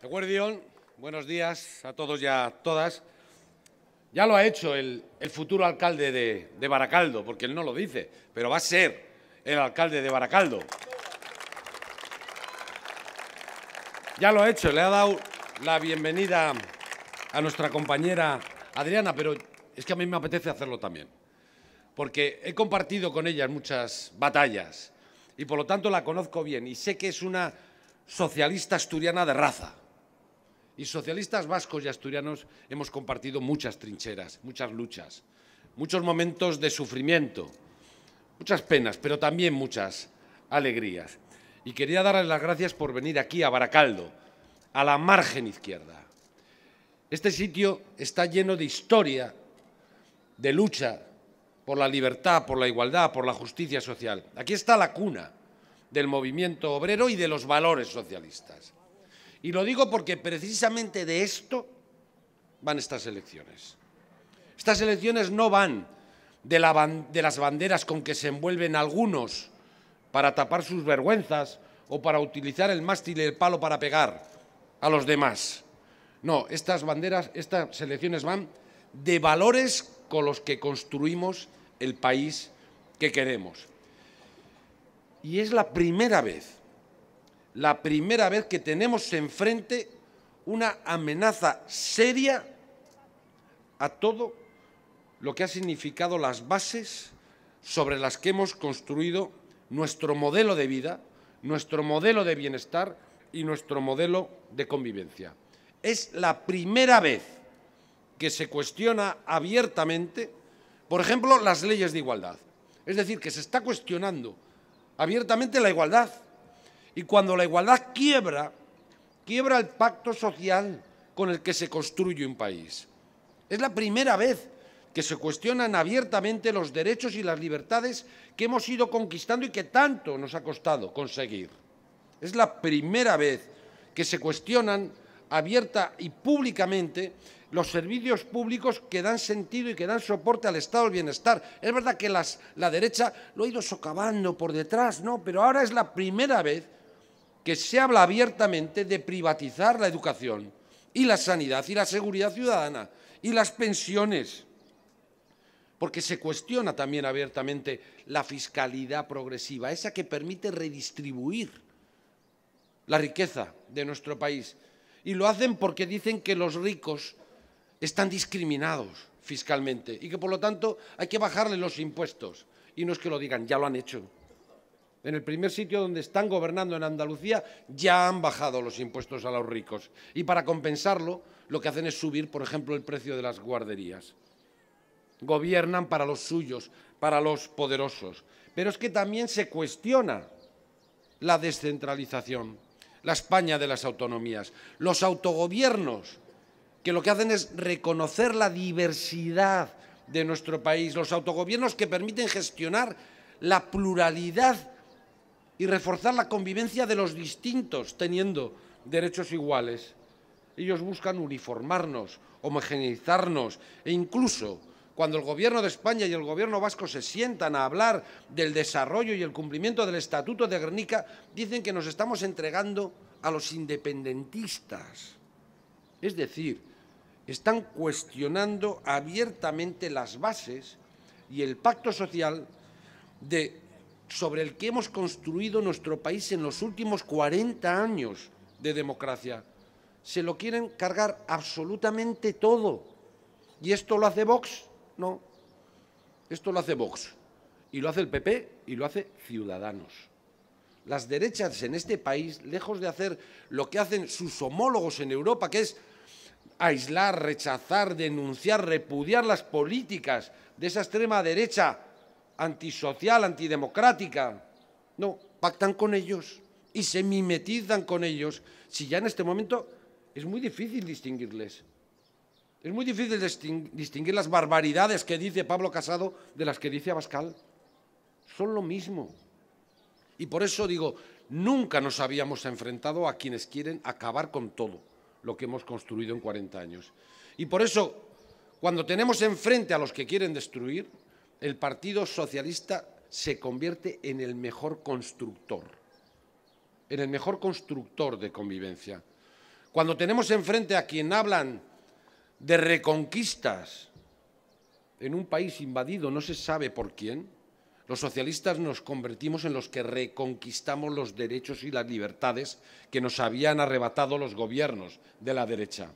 Eguardión, buenos días a todos y a todas. Ya lo ha hecho el, futuro alcalde de, Baracaldo, porque él no lo dice, pero va a ser el alcalde de Baracaldo. Ya lo ha hecho, le ha dado la bienvenida a nuestra compañera Adriana, pero es que a mí me apetece hacerlo también, porque he compartido con ella muchas batallas y por lo tanto la conozco bien y sé que es una socialista asturiana de raza y socialistas vascos y asturianos hemos compartido muchas trincheras, muchas luchas, muchos momentos de sufrimiento, muchas penas, pero también muchas alegrías. Y quería darles las gracias por venir aquí a Baracaldo, a la margen izquierda. Este sitio está lleno de historia, de lucha por la libertad, por la igualdad, por la justicia social. Aquí está la cuna del movimiento obrero y de los valores socialistas. Y lo digo porque precisamente de esto van estas elecciones. Estas elecciones no van de, las banderas con que se envuelven algunos para tapar sus vergüenzas o para utilizar el mástil y el palo para pegar a los demás. No, estas banderas, estas elecciones van de valores con los que construimos el país que queremos. Y es la primera vez la primera vez que tenemos enfrente una amenaza seria a todo lo que ha significado las bases sobre las que hemos construido nuestro modelo de vida, nuestro modelo de bienestar y nuestro modelo de convivencia. Es la primera vez que se cuestiona abiertamente, por ejemplo, las leyes de igualdad. Es decir, que se está cuestionando abiertamente la igualdad y cuando la igualdad quiebra, quiebra el pacto social con el que se construye un país. Es la primera vez que se cuestionan abiertamente los derechos y las libertades que hemos ido conquistando y que tanto nos ha costado conseguir. Es la primera vez que se cuestionan abierta y públicamente los servicios públicos que dan sentido y que dan soporte al estado del bienestar. Es verdad que la derecha lo ha ido socavando por detrás, ¿no? Pero ahora es la primera vez que se habla abiertamente de privatizar la educación y la sanidad y la seguridad ciudadana y las pensiones, porque se cuestiona también abiertamente la fiscalidad progresiva, esa que permite redistribuir la riqueza de nuestro país. Y lo hacen porque dicen que los ricos están discriminados fiscalmente y que por lo tanto hay que bajarle los impuestos. Y no es que lo digan, ya lo han hecho en el primer sitio donde están gobernando en Andalucía, ya han bajado los impuestos a los ricos. Y para compensarlo, lo que hacen es subir, por ejemplo, el precio de las guarderías. Gobiernan para los suyos, para los poderosos. Pero es que también se cuestiona la descentralización, la España de las autonomías, los autogobiernos, que lo que hacen es reconocer la diversidad de nuestro país, los autogobiernos que permiten gestionar la pluralidad y reforzar la convivencia de los distintos teniendo derechos iguales. Ellos buscan uniformarnos, homogeneizarnos e incluso cuando el Gobierno de España y el Gobierno vasco se sientan a hablar del desarrollo y el cumplimiento del Estatuto de Guernica, dicen que nos estamos entregando a los independentistas. Es decir, están cuestionando abiertamente las bases y el pacto social de sobre el que hemos construido nuestro país en los últimos 40 años de democracia. Se lo quieren cargar absolutamente todo. ¿Y esto lo hace Vox? No. Esto lo hace Vox. Y lo hace el PP y lo hace Ciudadanos. Las derechas en este país, lejos de hacer lo que hacen sus homólogos en Europa, que es aislar, rechazar, denunciar, repudiar las políticas de esa extrema derecha antisocial, antidemocrática. No, pactan con ellos y se mimetizan con ellos. Si ya en este momento es muy difícil distinguirles. Es muy difícil distinguir las barbaridades que dice Pablo Casado de las que dice Abascal. Son lo mismo. Y por eso digo, nunca nos habíamos enfrentado a quienes quieren acabar con todo lo que hemos construido en 40 años. Y por eso, cuando tenemos enfrente a los que quieren destruir, el Partido Socialista se convierte en el mejor constructor, en el mejor constructor de convivencia. Cuando tenemos enfrente a quien hablan de reconquistas en un país invadido, no se sabe por quién, los socialistas nos convertimos en los que reconquistamos los derechos y las libertades que nos habían arrebatado los gobiernos de la derecha.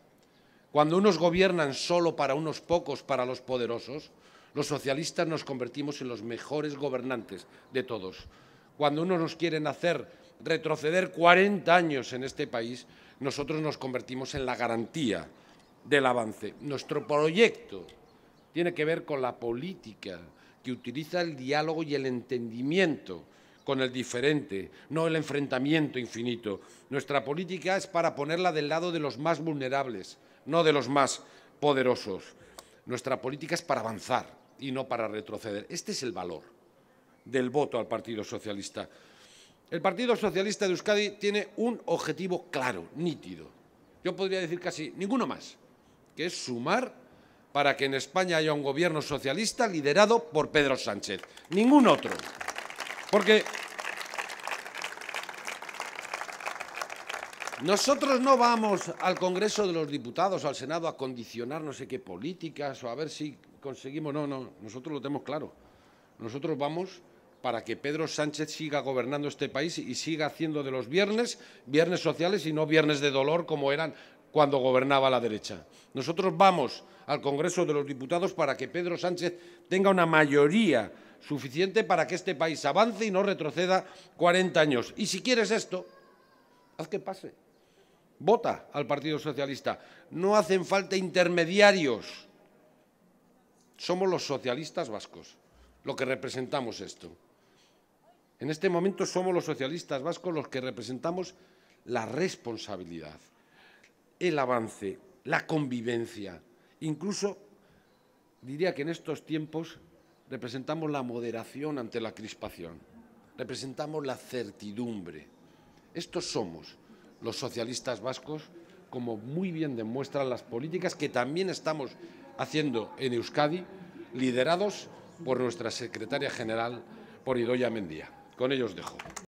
Cuando unos gobiernan solo para unos pocos, para los poderosos, los socialistas nos convertimos en los mejores gobernantes de todos. Cuando unos nos quieren hacer retroceder 40 años en este país, nosotros nos convertimos en la garantía del avance. Nuestro proyecto tiene que ver con la política que utiliza el diálogo y el entendimiento con el diferente, no el enfrentamiento infinito. Nuestra política es para ponerla del lado de los más vulnerables, no de los más poderosos. Nuestra política es para avanzar, y no para retroceder. Este es el valor del voto al Partido Socialista. El Partido Socialista de Euskadi tiene un objetivo claro, nítido. Yo podría decir casi ninguno más, que es sumar para que en España haya un gobierno socialista liderado por Pedro Sánchez. Ningún otro. Porque Nosotros no vamos al Congreso de los Diputados o al Senado a condicionar no sé qué políticas o a ver si conseguimos, no, no, nosotros lo tenemos claro. Nosotros vamos para que Pedro Sánchez siga gobernando este país y siga haciendo de los viernes viernes sociales y no viernes de dolor como eran cuando gobernaba la derecha. Nosotros vamos al Congreso de los Diputados para que Pedro Sánchez tenga una mayoría suficiente para que este país avance y no retroceda 40 años. Y si quieres esto, haz que pase. Vota al Partido Socialista. No hacen falta intermediarios somos los socialistas vascos, lo que representamos esto. En este momento somos los socialistas vascos los que representamos la responsabilidad, el avance, la convivencia, incluso diría que en estos tiempos representamos la moderación ante la crispación, representamos la certidumbre. Estos somos los socialistas vascos, como muy bien demuestran las políticas que también estamos haciendo en Euskadi, liderados por nuestra secretaria general, por Idoia Mendía. Con ellos dejo.